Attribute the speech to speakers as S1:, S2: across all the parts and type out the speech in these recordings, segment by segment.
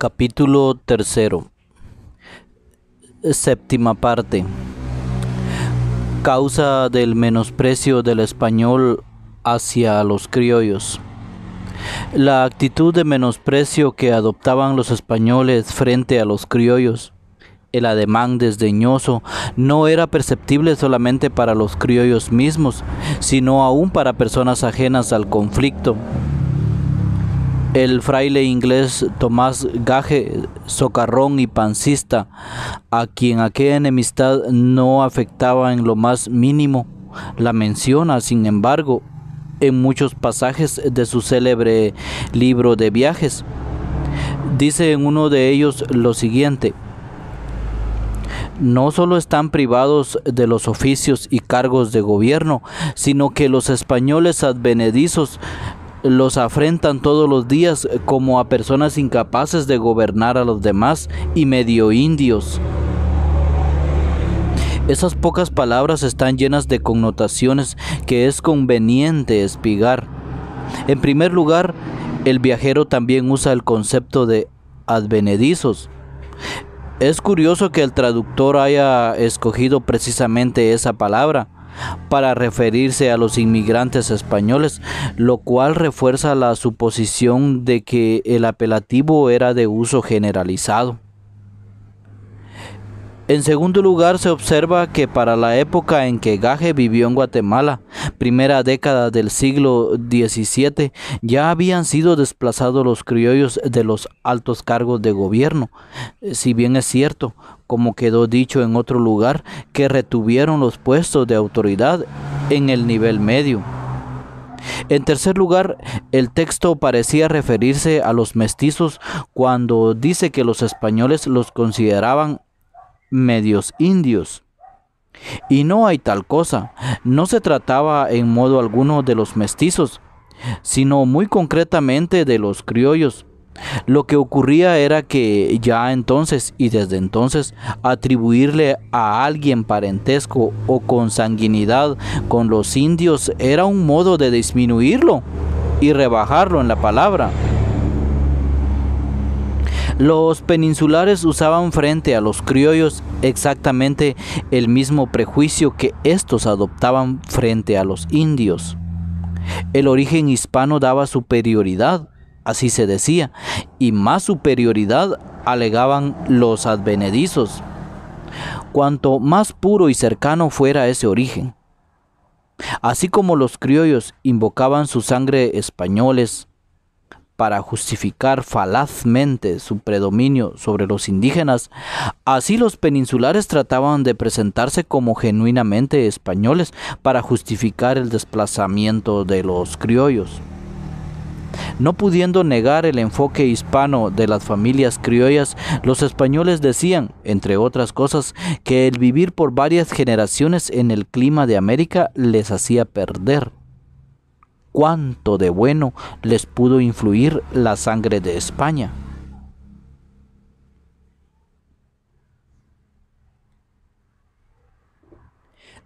S1: Capítulo tercero. Séptima parte. Causa del menosprecio del español hacia los criollos. La actitud de menosprecio que adoptaban los españoles frente a los criollos, el ademán desdeñoso, no era perceptible solamente para los criollos mismos, sino aún para personas ajenas al conflicto el fraile inglés Tomás Gage, socarrón y pancista, a quien aquella enemistad no afectaba en lo más mínimo, la menciona, sin embargo, en muchos pasajes de su célebre libro de viajes. Dice en uno de ellos lo siguiente, no solo están privados de los oficios y cargos de gobierno, sino que los españoles advenedizos los afrentan todos los días como a personas incapaces de gobernar a los demás y medio indios. Esas pocas palabras están llenas de connotaciones que es conveniente espigar. En primer lugar, el viajero también usa el concepto de advenedizos. Es curioso que el traductor haya escogido precisamente esa palabra para referirse a los inmigrantes españoles, lo cual refuerza la suposición de que el apelativo era de uso generalizado. En segundo lugar, se observa que para la época en que Gage vivió en Guatemala, primera década del siglo XVII, ya habían sido desplazados los criollos de los altos cargos de gobierno. Eh, si bien es cierto, como quedó dicho en otro lugar, que retuvieron los puestos de autoridad en el nivel medio. En tercer lugar, el texto parecía referirse a los mestizos cuando dice que los españoles los consideraban medios indios. Y no hay tal cosa. No se trataba en modo alguno de los mestizos, sino muy concretamente de los criollos. Lo que ocurría era que ya entonces y desde entonces atribuirle a alguien parentesco o consanguinidad con los indios era un modo de disminuirlo y rebajarlo en la palabra. Los peninsulares usaban frente a los criollos exactamente el mismo prejuicio que estos adoptaban frente a los indios. El origen hispano daba superioridad, así se decía, y más superioridad alegaban los advenedizos, cuanto más puro y cercano fuera ese origen. Así como los criollos invocaban su sangre españoles, para justificar falazmente su predominio sobre los indígenas, así los peninsulares trataban de presentarse como genuinamente españoles para justificar el desplazamiento de los criollos no pudiendo negar el enfoque hispano de las familias criollas, los españoles decían, entre otras cosas, que el vivir por varias generaciones en el clima de América les hacía perder cuánto de bueno les pudo influir la sangre de España.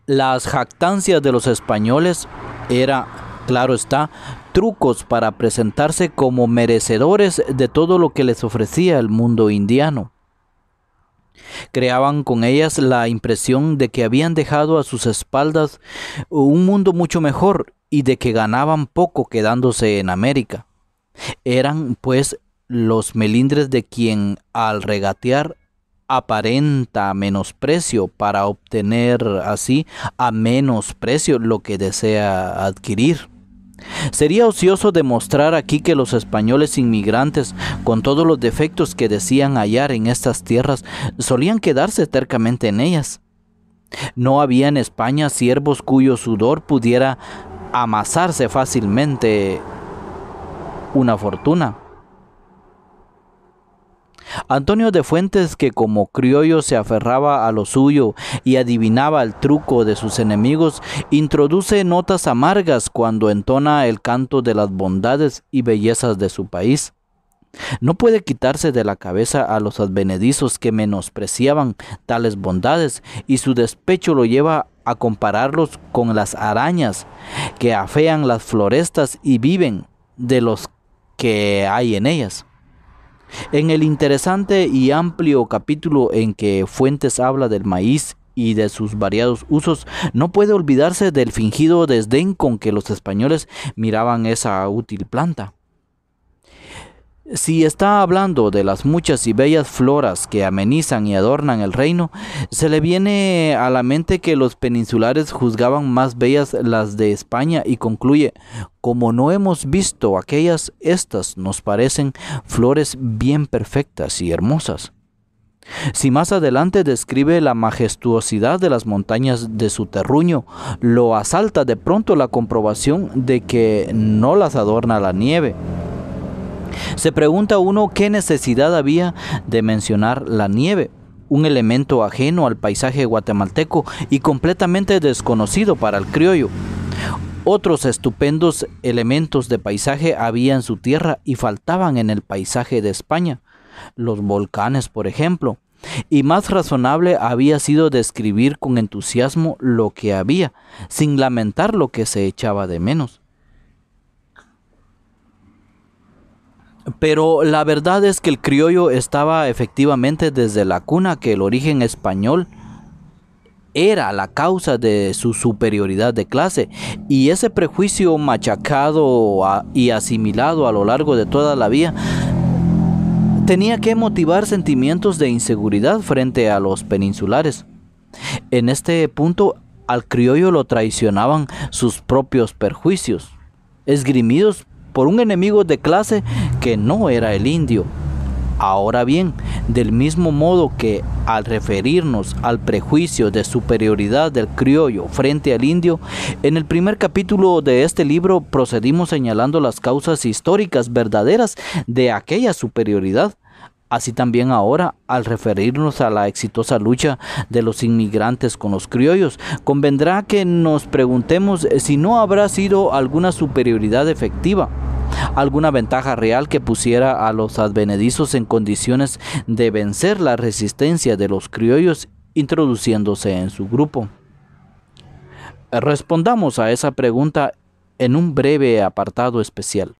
S1: Las jactancias de los españoles era, claro está, trucos para presentarse como merecedores de todo lo que les ofrecía el mundo indiano. Creaban con ellas la impresión de que habían dejado a sus espaldas un mundo mucho mejor y de que ganaban poco quedándose en América. Eran, pues, los melindres de quien al regatear aparenta menosprecio para obtener así a menos precio lo que desea adquirir. Sería ocioso demostrar aquí que los españoles inmigrantes, con todos los defectos que decían hallar en estas tierras, solían quedarse tercamente en ellas. No había en España siervos cuyo sudor pudiera amasarse fácilmente una fortuna. Antonio de Fuentes, que como criollo se aferraba a lo suyo y adivinaba el truco de sus enemigos, introduce notas amargas cuando entona el canto de las bondades y bellezas de su país. No puede quitarse de la cabeza a los advenedizos que menospreciaban tales bondades y su despecho lo lleva a compararlos con las arañas que afean las florestas y viven de los que hay en ellas. En el interesante y amplio capítulo en que Fuentes habla del maíz y de sus variados usos, no puede olvidarse del fingido desdén con que los españoles miraban esa útil planta. Si está hablando de las muchas y bellas floras que amenizan y adornan el reino, se le viene a la mente que los peninsulares juzgaban más bellas las de España y concluye, como no hemos visto aquellas, estas nos parecen flores bien perfectas y hermosas. Si más adelante describe la majestuosidad de las montañas de su terruño, lo asalta de pronto la comprobación de que no las adorna la nieve, se pregunta uno qué necesidad había de mencionar la nieve, un elemento ajeno al paisaje guatemalteco y completamente desconocido para el criollo. Otros estupendos elementos de paisaje había en su tierra y faltaban en el paisaje de España, los volcanes por ejemplo, y más razonable había sido describir con entusiasmo lo que había, sin lamentar lo que se echaba de menos. Pero la verdad es que el criollo estaba efectivamente desde la cuna que el origen español era la causa de su superioridad de clase y ese prejuicio machacado y asimilado a lo largo de toda la vida tenía que motivar sentimientos de inseguridad frente a los peninsulares. En este punto al criollo lo traicionaban sus propios perjuicios, esgrimidos por un enemigo de clase que no era el indio. Ahora bien, del mismo modo que al referirnos al prejuicio de superioridad del criollo frente al indio, en el primer capítulo de este libro procedimos señalando las causas históricas verdaderas de aquella superioridad. Así también ahora, al referirnos a la exitosa lucha de los inmigrantes con los criollos, convendrá que nos preguntemos eh, si no habrá sido alguna superioridad efectiva alguna ventaja real que pusiera a los advenedizos en condiciones de vencer la resistencia de los criollos introduciéndose en su grupo. Respondamos a esa pregunta en un breve apartado especial.